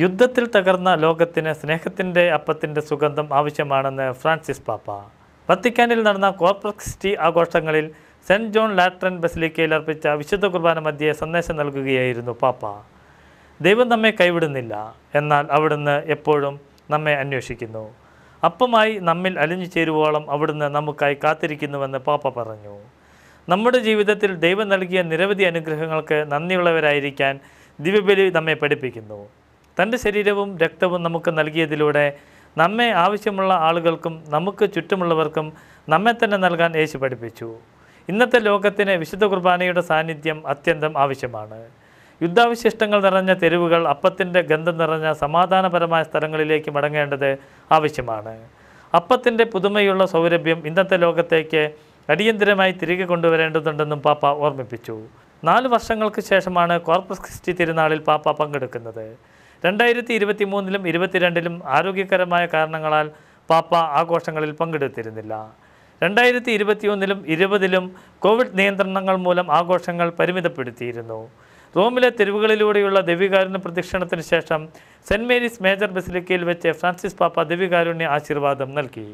യുദ്ധത്തിൽ തകർന്ന ലോകത്തിന് സ്നേഹത്തിൻ്റെ അപ്പത്തിൻ്റെ സുഗന്ധം ആവശ്യമാണെന്ന് ഫ്രാൻസിസ് പാപ്പ വത്തിക്കാനിൽ നടന്ന കോർപ്രക്സിറ്റി ആഘോഷങ്ങളിൽ സെൻറ്റ് ജോൺ ലാട്രൻ ബസിലിക്കയിൽ അർപ്പിച്ച വിശുദ്ധ കുർബാന മധ്യേ സന്ദേശം നൽകുകയായിരുന്നു പാപ്പ ദൈവം നമ്മെ കൈവിടുന്നില്ല എന്നാൽ അവിടുന്ന് എപ്പോഴും നമ്മെ അന്വേഷിക്കുന്നു അപ്പമായി നമ്മിൽ അലിഞ്ഞു ചേരുവോളം അവിടുന്ന് നമുക്കായി കാത്തിരിക്കുന്നുവെന്ന് പാപ്പ പറഞ്ഞു നമ്മുടെ ജീവിതത്തിൽ ദൈവം നൽകിയ നിരവധി അനുഗ്രഹങ്ങൾക്ക് നന്ദിയുള്ളവരായിരിക്കാൻ ദിവ്യബലി നമ്മെ പഠിപ്പിക്കുന്നു തൻ്റെ ശരീരവും രക്തവും നമുക്ക് നൽകിയതിലൂടെ നമ്മെ ആവശ്യമുള്ള ആളുകൾക്കും നമുക്ക് ചുറ്റുമുള്ളവർക്കും നമ്മെ തന്നെ നൽകാൻ യേശു പഠിപ്പിച്ചു ഇന്നത്തെ ലോകത്തിന് വിശുദ്ധ കുർബാനയുടെ സാന്നിധ്യം അത്യന്തം ആവശ്യമാണ് യുദ്ധാവശിഷ്ടങ്ങൾ നിറഞ്ഞ തെരുവുകൾ അപ്പത്തിൻ്റെ ഗന്ധം നിറഞ്ഞ സമാധാനപരമായ സ്ഥലങ്ങളിലേക്ക് മടങ്ങേണ്ടത് ആവശ്യമാണ് അപ്പത്തിൻ്റെ പുതുമയുള്ള സൗരഭ്യം ഇന്നത്തെ ലോകത്തേക്ക് അടിയന്തിരമായി തിരികെ കൊണ്ടുവരേണ്ടതുണ്ടെന്നും പാപ്പ ഓർമ്മിപ്പിച്ചു നാല് വർഷങ്ങൾക്ക് ശേഷമാണ് കോർപ്പസ് ക്രിസ്റ്റി തിരുനാളിൽ പാപ്പ പങ്കെടുക്കുന്നത് രണ്ടായിരത്തി ഇരുപത്തി മൂന്നിലും ഇരുപത്തിരണ്ടിലും ആരോഗ്യകരമായ കാരണങ്ങളാൽ പാപ്പ ആഘോഷങ്ങളിൽ പങ്കെടുത്തിരുന്നില്ല രണ്ടായിരത്തി ഇരുപത്തിയൊന്നിലും ഇരുപതിലും കോവിഡ് നിയന്ത്രണങ്ങൾ മൂലം ആഘോഷങ്ങൾ പരിമിതപ്പെടുത്തിയിരുന്നു റോമിലെ തെരുവുകളിലൂടെയുള്ള ദേവികാരുണ്യ പ്രദക്ഷിണത്തിന് ശേഷം സെൻറ്റ് മേരീസ് മേജർ ബസിലിക്കയിൽ വെച്ച് ഫ്രാൻസിസ് പാപ്പ ദേവികാരുണ്യ ആശീർവാദം നൽകി